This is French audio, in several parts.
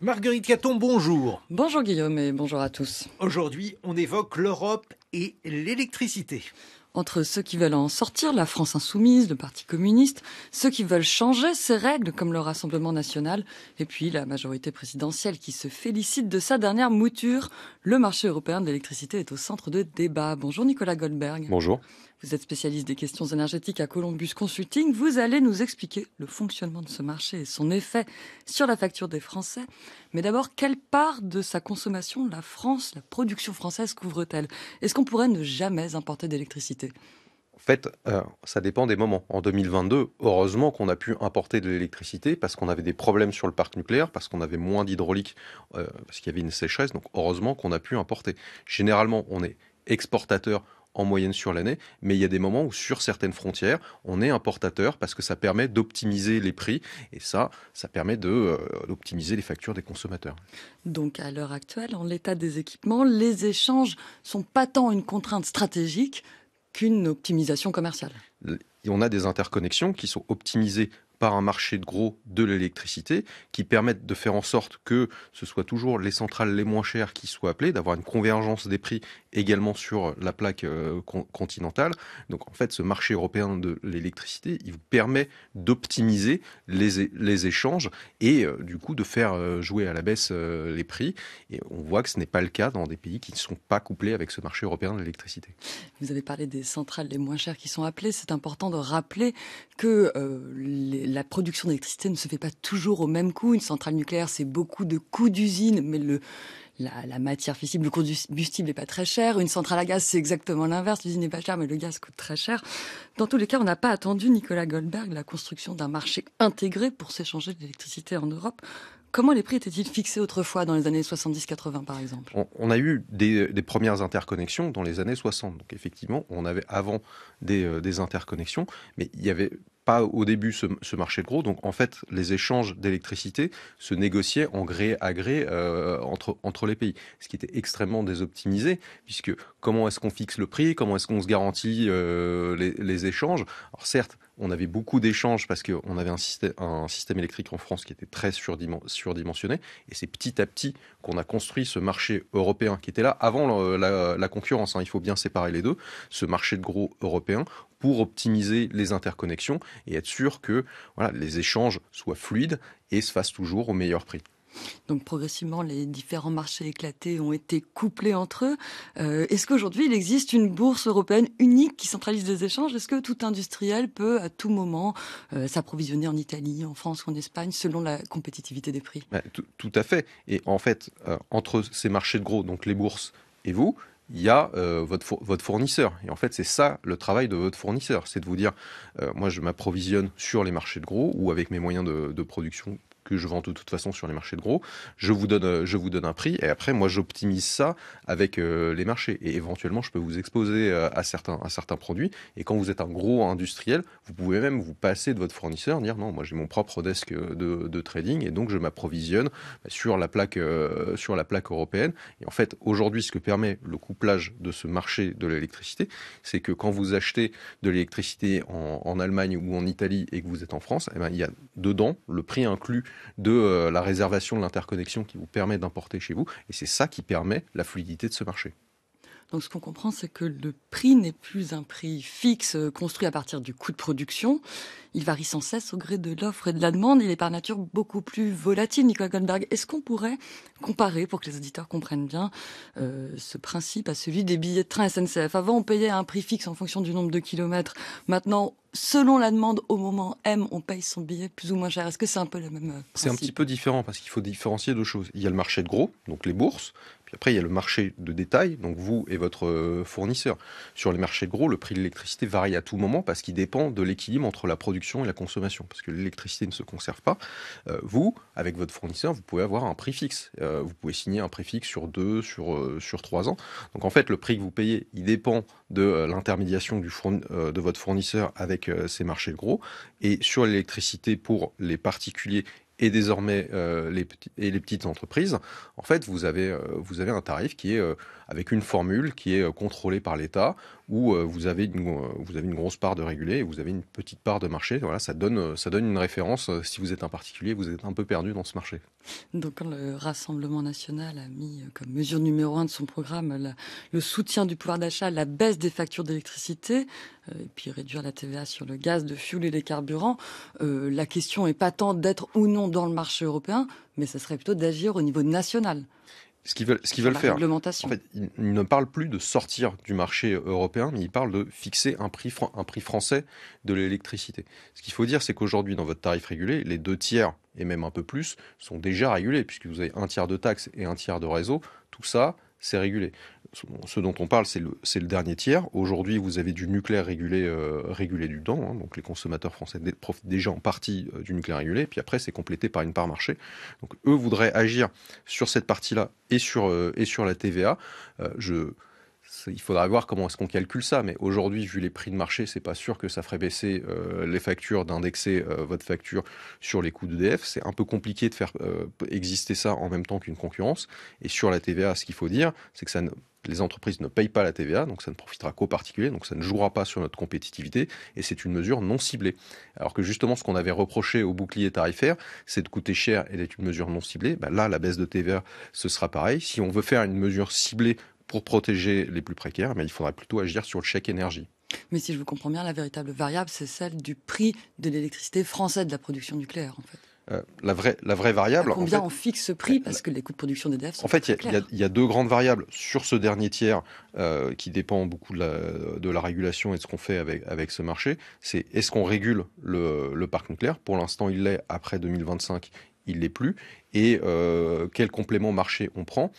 Marguerite Caton, bonjour. Bonjour Guillaume et bonjour à tous. Aujourd'hui, on évoque l'Europe et l'électricité entre ceux qui veulent en sortir, la France insoumise, le Parti communiste, ceux qui veulent changer ses règles comme le Rassemblement national, et puis la majorité présidentielle qui se félicite de sa dernière mouture. Le marché européen de l'électricité est au centre de débat. Bonjour Nicolas Goldberg. Bonjour. Vous êtes spécialiste des questions énergétiques à Columbus Consulting. Vous allez nous expliquer le fonctionnement de ce marché et son effet sur la facture des Français. Mais d'abord, quelle part de sa consommation la France, la production française couvre-t-elle Est-ce qu'on pourrait ne jamais importer d'électricité en fait, euh, ça dépend des moments. En 2022, heureusement qu'on a pu importer de l'électricité parce qu'on avait des problèmes sur le parc nucléaire, parce qu'on avait moins d'hydraulique, euh, parce qu'il y avait une sécheresse. Donc, heureusement qu'on a pu importer. Généralement, on est exportateur en moyenne sur l'année, mais il y a des moments où sur certaines frontières, on est importateur parce que ça permet d'optimiser les prix et ça, ça permet euh, d'optimiser les factures des consommateurs. Donc à l'heure actuelle, en l'état des équipements, les échanges sont pas tant une contrainte stratégique qu'une optimisation commerciale. on a des interconnexions qui sont optimisées par un marché de gros de l'électricité qui permettent de faire en sorte que ce soit toujours les centrales les moins chères qui soient appelées, d'avoir une convergence des prix également sur la plaque euh, continentale. Donc en fait, ce marché européen de l'électricité, il vous permet d'optimiser les, les, échanges et euh, du coup de faire euh, jouer à la baisse les prix. Et on voit que ce n'est pas le cas dans des pays qui ne sont pas couplés avec ce marché européen de l'électricité. Vous avez parlé des centrales les moins chères qui sont appelées. C'est important de rappeler que la production d'électricité ne se fait pas toujours au même coût. Une centrale nucléaire, c'est beaucoup de coûts d'usine, mais le, la, matière fissible, le combustible n'est pas très cher. Une centrale à gaz, c'est exactement l'inverse. L'usine n'est pas chère, mais le gaz coûte très cher. Dans tous les cas, on n'a pas attendu, Nicolas Goldberg, la construction d'un marché intégré pour s'échanger de l'électricité en Europe. Comment les prix étaient-ils fixés autrefois, dans les années 70-80 par exemple on, a eu des, premières interconnexions dans les années 60. Donc effectivement, on avait avant des, euh, des interconnexions, mais il y avait au début ce, marché de gros. Donc en fait, les échanges d'électricité se négociaient en gré à gré euh, entre, entre les pays, ce qui était extrêmement désoptimisé, puisque comment est-ce qu'on fixe le prix, comment est-ce qu'on se garantit euh, les, les, échanges Alors certes, on avait beaucoup d'échanges parce qu'on avait un système, électrique en France qui était très surdimensionné. Et c'est petit à petit qu'on a construit ce marché européen qui était là avant la, concurrence. Hein. Il faut bien séparer les deux. Ce marché de gros européen pour optimiser les interconnexions et être sûr que voilà, les échanges soient fluides et se fassent toujours au meilleur prix. Donc progressivement, les différents marchés éclatés ont été couplés entre eux. Euh, est-ce qu'aujourd'hui, il existe une bourse européenne unique qui centralise les échanges Est-ce que tout industriel peut à tout moment euh, s'approvisionner en Italie, en France ou en Espagne selon la compétitivité des prix bah, Tout à fait. Et en fait, euh, entre ces marchés de gros, donc les bourses et vous, il y a votre, fournisseur. Et en fait, c'est ça le travail de votre fournisseur. C'est de vous dire, moi, je m'approvisionne sur les marchés de gros ou avec mes moyens de production que je vends de toute façon sur les marchés de gros. Je vous donne, euh, je vous donne un prix et après, moi, j'optimise ça avec euh, les marchés. Et éventuellement, je peux vous exposer euh, à, certains, à certains produits. Et quand vous êtes un gros industriel, vous pouvez même vous passer de votre fournisseur, dire non, moi, j'ai mon propre desk de, trading et donc je m'approvisionne bah, sur la plaque, sur la plaque européenne. Et en fait, aujourd'hui, ce que permet le couplage de ce marché de l'électricité, c'est que quand vous achetez de l'électricité en, Allemagne ou en Italie et que vous êtes en France, eh ben, il y a dedans le prix inclus de euh, la réservation de l'interconnexion qui vous permet d'importer chez vous. Et c'est ça qui permet la fluidité de ce marché. Donc ce qu'on comprend, c'est que le prix n'est plus un prix fixe euh, construit à partir du coût de production. Il varie sans cesse au gré de l'offre et de la demande. Il est par nature beaucoup plus volatile, Nicolas Goldberg. Est-ce qu'on pourrait comparer, pour que les auditeurs comprennent bien, euh, ce principe à celui des billets de train SNCF Avant, on payait un prix fixe en fonction du nombre de kilomètres. Maintenant, selon la demande au moment M, on paye son billet plus ou moins cher. Est-ce que c'est un peu le même euh, C'est un petit peu différent parce qu'il faut différencier deux choses. Il y a le marché de gros, donc les bourses, puis après il y a le marché de détail, donc vous et votre euh, fournisseur. Sur les marchés de gros, le prix de l'électricité varie à tout moment parce qu'il dépend de l'équilibre entre la production et la consommation, parce que l'électricité ne se conserve pas. Euh, vous, avec votre fournisseur, vous pouvez avoir un prix fixe. vous pouvez signer un prix fixe sur deux, sur, sur trois ans. Donc en fait, le prix que vous payez, il dépend de l'intermédiation de votre fournisseur avec ces marchés gros. Et sur l'électricité pour les particuliers et désormais euh, les, et les petites entreprises, en fait, vous avez, euh, vous avez un tarif qui est euh, avec une formule qui est contrôlée par l'État où euh, vous, avez une, euh, vous avez une grosse part de réguler, et vous avez une petite part de marché. Voilà, ça donne, euh, ça donne une référence. Si vous êtes un particulier, vous êtes un peu perdu dans ce marché. Donc quand le Rassemblement national a mis comme mesure numéro un de son programme le soutien du pouvoir d'achat, la baisse des factures d'électricité, et puis réduire la TVA sur le gaz, le fuel et les carburants, la question n'est pas tant d'être ou non dans le marché européen, mais ce serait plutôt d'agir au niveau national ce qu'ils veulent, faire. En fait, ils, ne parlent plus de sortir du marché euh, européen, mais ils parlent de fixer un prix, un prix français de l'électricité. Ce qu'il faut dire, c'est qu'aujourd'hui, dans votre tarif régulé, les deux tiers et même un peu plus sont déjà régulés, puisque vous avez un tiers de taxes et un tiers de réseau. Tout ça, c'est régulé ce dont on parle, c'est le, dernier tiers. Aujourd'hui, vous avez du nucléaire régulé, euh, régulé du temps. Hein. donc les consommateurs français profitent déjà en partie euh, du nucléaire régulé. Puis après, c'est complété par une part marché. Donc eux voudraient agir sur cette partie-là et, sur euh, et sur la TVA. je, il faudra voir comment est-ce qu'on calcule ça. Mais aujourd'hui, vu les prix de marché, c'est pas sûr que ça ferait baisser les factures, d'indexer votre facture sur les coûts d'EDF. C'est un peu compliqué de faire exister ça en même temps qu'une concurrence. Et sur la TVA, ce qu'il faut dire, c'est que ça ne les entreprises ne payent pas la TVA, donc ça ne profitera qu'aux particuliers, donc ça ne jouera pas sur notre compétitivité, et c'est une mesure non ciblée. Alors que justement, ce qu'on avait reproché au bouclier tarifaire, c'est de coûter cher et d'être une mesure non ciblée. Bah là, la baisse de TVA, ce sera pareil. Si on veut faire une mesure ciblée pour protéger les plus précaires, il faudrait plutôt agir sur le chèque énergie. Mais si je vous comprends bien, la véritable variable, c'est celle du prix de l'électricité française de la production nucléaire, en fait. Euh, la, vraie, variable. combien on fixe ce prix Parce que les coûts de production des sont. En fait, il y, a deux grandes variables. Sur ce dernier tiers, euh, qui dépend beaucoup de la, régulation et de ce qu'on fait avec, avec ce marché, c'est est-ce qu'on régule le, parc nucléaire Pour l'instant, il l'est. Après 2025, il l'est plus. Et euh, quel complément marché on prend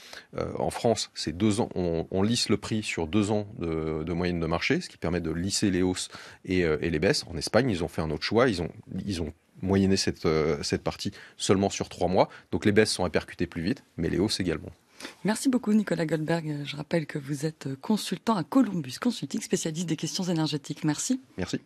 En France, c'est deux ans. On, lisse le prix sur deux ans de, moyenne de marché, ce qui permet de lisser les hausses et, les baisses. En Espagne, ils ont fait un autre choix. Ils ont, ils ont moyenner cette, euh, cette partie seulement sur trois mois. Donc les baisses sont répercutées plus vite, mais les hausses également. Merci beaucoup Nicolas Goldberg. Je rappelle que vous êtes consultant à Columbus Consulting, spécialiste des questions énergétiques. Merci. Merci.